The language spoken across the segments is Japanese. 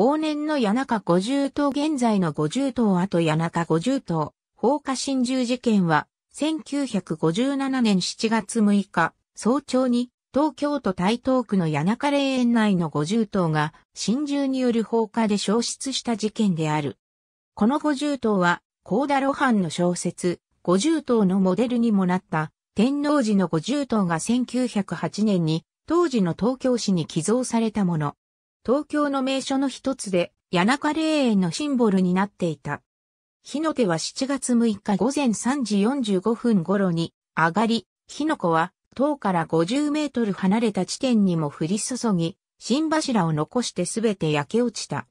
往年の谷中五十頭現在の五十頭後谷中五十頭、放火心中事件は、1957年7月6日、早朝に、東京都台東区の谷中霊園内の五十頭が、心中による放火で消失した事件である。この五十頭は、高田露伴の小説、五十頭のモデルにもなった、天王寺の五十頭が1908年に、当時の東京市に寄贈されたもの。東京の名所の一つで、谷中霊園のシンボルになっていた。火の手は7月6日午前3時45分頃に上がり、火の粉は塔から50メートル離れた地点にも降り注ぎ、新柱を残してすべて焼け落ちた。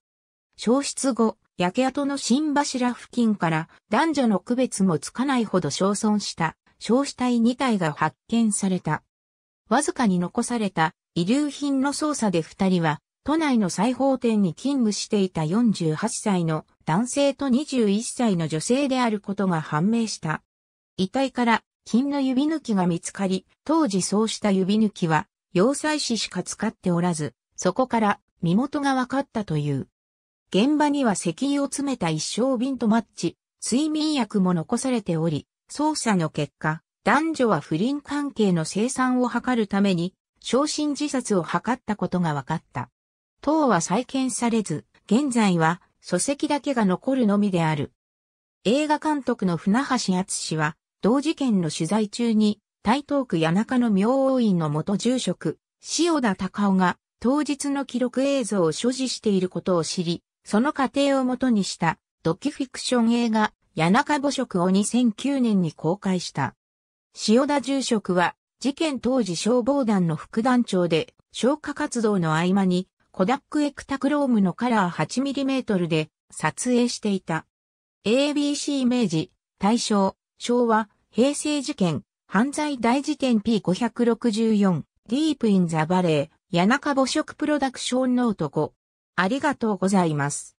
消失後、焼け跡の新柱付近から男女の区別もつかないほど焼損した焼死体2体が発見された。わずかに残された遺留品の捜査で2人は都内の裁縫店に勤務していた48歳の男性と21歳の女性であることが判明した。遺体から金の指抜きが見つかり、当時そうした指抜きは要塞紙しか使っておらず、そこから身元が分かったという。現場には石油を詰めた一升瓶とマッチ、睡眠薬も残されており、捜査の結果、男女は不倫関係の生産を図るために、昇進自殺を図ったことが分かった。塔は再建されず、現在は礎石だけが残るのみである。映画監督の船橋厚氏は、同事件の取材中に、台東区谷中の明王院の元住職、塩田隆夫が、当日の記録映像を所持していることを知り、その過程をもとにしたドキュフィクション映画、谷中母職を2009年に公開した。塩田住職は、事件当時消防団の副団長で、消火活動の合間にコダックエクタクロームのカラー 8mm で撮影していた。ABC 明治、大正、昭和、平成事件、犯罪大辞典 P564、ディープインザバレー、谷中母食プロダクションの男。ありがとうございます。